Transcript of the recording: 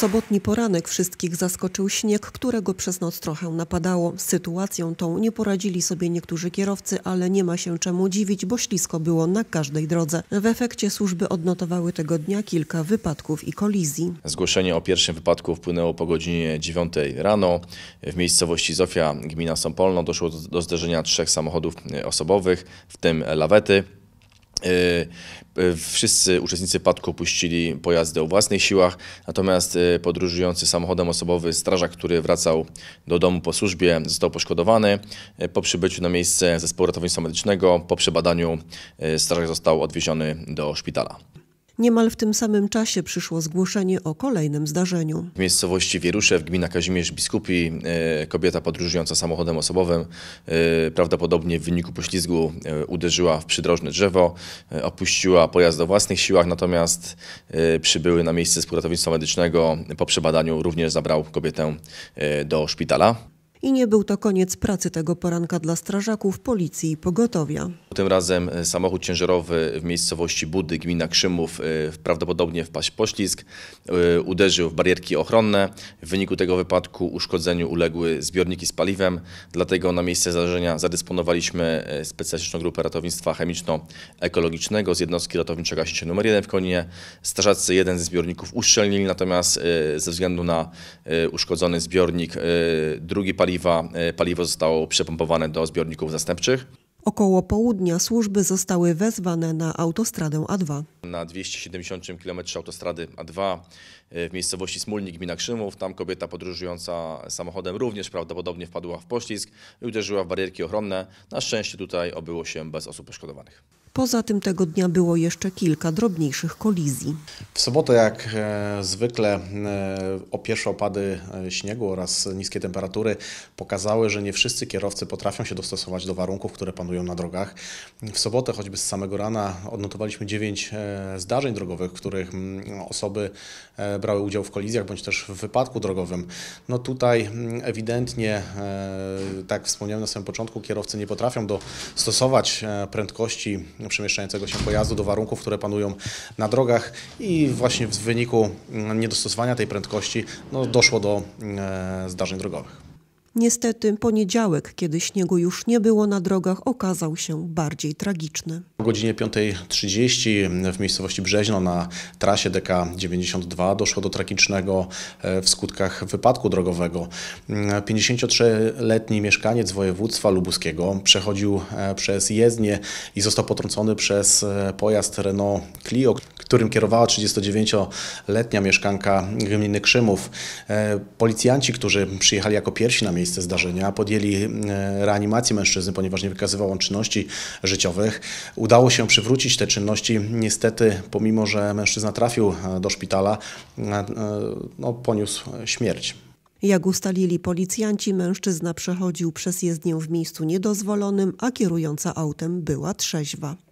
Sobotni poranek wszystkich zaskoczył śnieg, którego przez noc trochę napadało. Z sytuacją tą nie poradzili sobie niektórzy kierowcy, ale nie ma się czemu dziwić, bo ślisko było na każdej drodze. W efekcie służby odnotowały tego dnia kilka wypadków i kolizji. Zgłoszenie o pierwszym wypadku wpłynęło po godzinie 9 rano. W miejscowości Zofia, gmina Sąpolno, doszło do zderzenia trzech samochodów osobowych, w tym lawety. Y, y, wszyscy uczestnicy padku puścili pojazdy o własnych siłach, natomiast y, podróżujący samochodem osobowy strażak, który wracał do domu po służbie, został poszkodowany. Po przybyciu na miejsce zespołu ratownictwa medycznego, po przebadaniu strażak został odwieziony do szpitala. Niemal w tym samym czasie przyszło zgłoszenie o kolejnym zdarzeniu. W miejscowości Wieruszew, gmina Kazimierz Biskupi, e, kobieta podróżująca samochodem osobowym e, prawdopodobnie w wyniku poślizgu e, uderzyła w przydrożne drzewo, opuściła pojazd o własnych siłach, natomiast przybyły na miejsce z ratownictwa medycznego po przebadaniu również zabrał kobietę do szpitala. I nie był to koniec pracy tego poranka dla strażaków, policji i pogotowia. Tym razem e, samochód ciężarowy w miejscowości Budy, gmina Krzymów, e, prawdopodobnie wpadł poślizg, e, uderzył w barierki ochronne. W wyniku tego wypadku uszkodzeniu uległy zbiorniki z paliwem, dlatego na miejsce zdarzenia zadysponowaliśmy specjalistyczną grupę ratownictwa chemiczno-ekologicznego z jednostki ratowniczej gaśniczej nr 1 w Koninie. Strażacy jeden ze zbiorników uszczelnili, natomiast ze względu na uszkodzony zbiornik drugi paliw paliwa. E, paliwo zostało przepompowane do zbiorników zastępczych. Około południa służby zostały wezwane na autostradę A2. Na 270 km autostrady A2 e, w miejscowości Smulnik, gmina Krzymów, tam kobieta podróżująca samochodem również prawdopodobnie wpadła w poślizg i uderzyła w barierki ochronne. Na szczęście tutaj obyło się bez osób poszkodowanych. Poza tym tego dnia było jeszcze kilka drobniejszych kolizji. W sobotę jak e, zwykle e, o pierwsze opady e, śniegu oraz niskie temperatury pokazały, że nie wszyscy kierowcy potrafią się dostosować do warunków, które panują na drogach. W sobotę choćby z samego rana odnotowaliśmy 9 zdarzeń drogowych, w których mm, osoby brały udział w kolizjach bądź też w wypadku drogowym. No tutaj mm, ewidentnie, tak wspomniałem na samym początku, kierowcy nie potrafią dostosować prędkości przemieszczającego się pojazdu, do warunków, które panują na drogach i właśnie w wyniku mm, niedostosowania tej prędkości no, doszło do mm, e, zdarzeń drogowych. Niestety poniedziałek, kiedy śniegu już nie było na drogach, okazał się bardziej tragiczny. O godzinie 5.30 w miejscowości Brzeźno na trasie DK 92 doszło do tragicznego e, w skutkach wypadku drogowego. 53-letni mm, mieszkaniec województwa lubuskiego przechodził e, przez jezdnię i został potrącony przez e, pojazd Renault Clio, którym kierowała 39-letnia mieszkanka gminy Krzymów. E, policjanci, którzy przyjechali jako pierwsi na miejsce zdarzenia, podjęli e, reanimację mężczyzny, ponieważ nie wykazywał on czynności życiowych. Udało się przywrócić te czynności. Niestety, pomimo że mężczyzna trafił e, do szpitala, no, poniósł śmierć. Jak ustalili policjanci, mężczyzna przechodził przez jezdnię w miejscu niedozwolonym, a kierująca autem była trzeźwa.